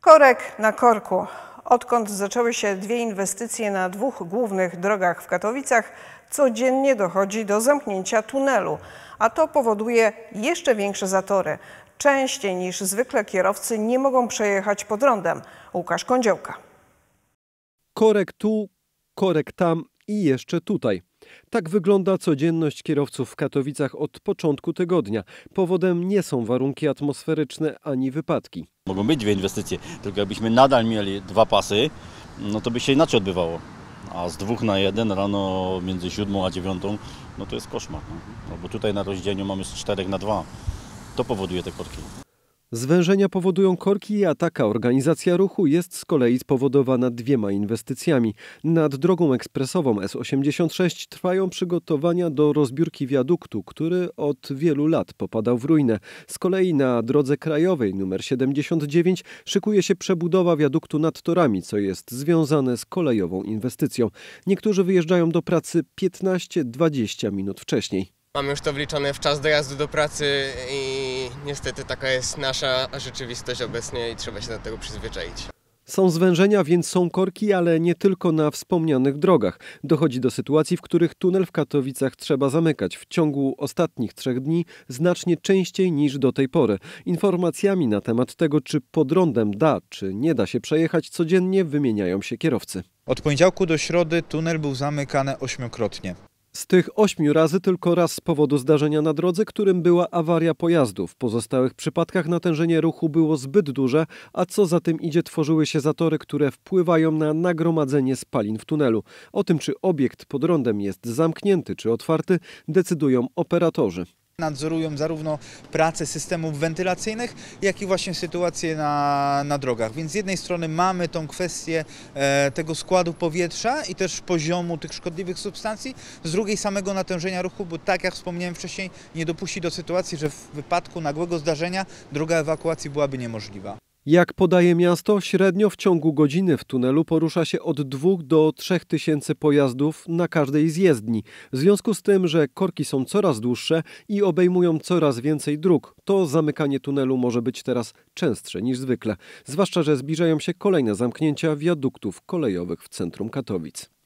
Korek na korku. Odkąd zaczęły się dwie inwestycje na dwóch głównych drogach w Katowicach, codziennie dochodzi do zamknięcia tunelu, a to powoduje jeszcze większe zatory. Częściej niż zwykle kierowcy nie mogą przejechać pod rondem. Łukasz Kądziołka. Korek tu, korek tam, i jeszcze tutaj. Tak wygląda codzienność kierowców w Katowicach od początku tygodnia. Powodem nie są warunki atmosferyczne ani wypadki. Mogą być dwie inwestycje, tylko jakbyśmy nadal mieli dwa pasy, no to by się inaczej odbywało. A z dwóch na jeden rano między siódmą a dziewiątą, no to jest koszmar. No bo tutaj na rozdzieleniu mamy z czterech na dwa. To powoduje te korki. Zwężenia powodują korki, i ataka. organizacja ruchu jest z kolei spowodowana dwiema inwestycjami. Nad drogą ekspresową S86 trwają przygotowania do rozbiórki wiaduktu, który od wielu lat popadał w ruinę. Z kolei na drodze krajowej numer 79 szykuje się przebudowa wiaduktu nad torami, co jest związane z kolejową inwestycją. Niektórzy wyjeżdżają do pracy 15-20 minut wcześniej. Mamy już to wliczone w czas dojazdu do pracy i niestety taka jest nasza rzeczywistość obecnie i trzeba się do tego przyzwyczaić. Są zwężenia, więc są korki, ale nie tylko na wspomnianych drogach. Dochodzi do sytuacji, w których tunel w Katowicach trzeba zamykać w ciągu ostatnich trzech dni znacznie częściej niż do tej pory. Informacjami na temat tego, czy pod rądem da, czy nie da się przejechać, codziennie wymieniają się kierowcy. Od poniedziałku do środy tunel był zamykany ośmiokrotnie. Z tych ośmiu razy tylko raz z powodu zdarzenia na drodze, którym była awaria pojazdu. W pozostałych przypadkach natężenie ruchu było zbyt duże, a co za tym idzie tworzyły się zatory, które wpływają na nagromadzenie spalin w tunelu. O tym, czy obiekt pod rądem jest zamknięty czy otwarty, decydują operatorzy. Nadzorują zarówno pracę systemów wentylacyjnych, jak i właśnie sytuację na, na drogach. Więc z jednej strony mamy tą kwestię e, tego składu powietrza i też poziomu tych szkodliwych substancji, z drugiej samego natężenia ruchu, bo tak jak wspomniałem wcześniej, nie dopuści do sytuacji, że w wypadku nagłego zdarzenia droga ewakuacji byłaby niemożliwa. Jak podaje miasto, średnio w ciągu godziny w tunelu porusza się od 2 do 3 tysięcy pojazdów na każdej z jezdni. W związku z tym, że korki są coraz dłuższe i obejmują coraz więcej dróg, to zamykanie tunelu może być teraz częstsze niż zwykle. Zwłaszcza, że zbliżają się kolejne zamknięcia wiaduktów kolejowych w centrum Katowic.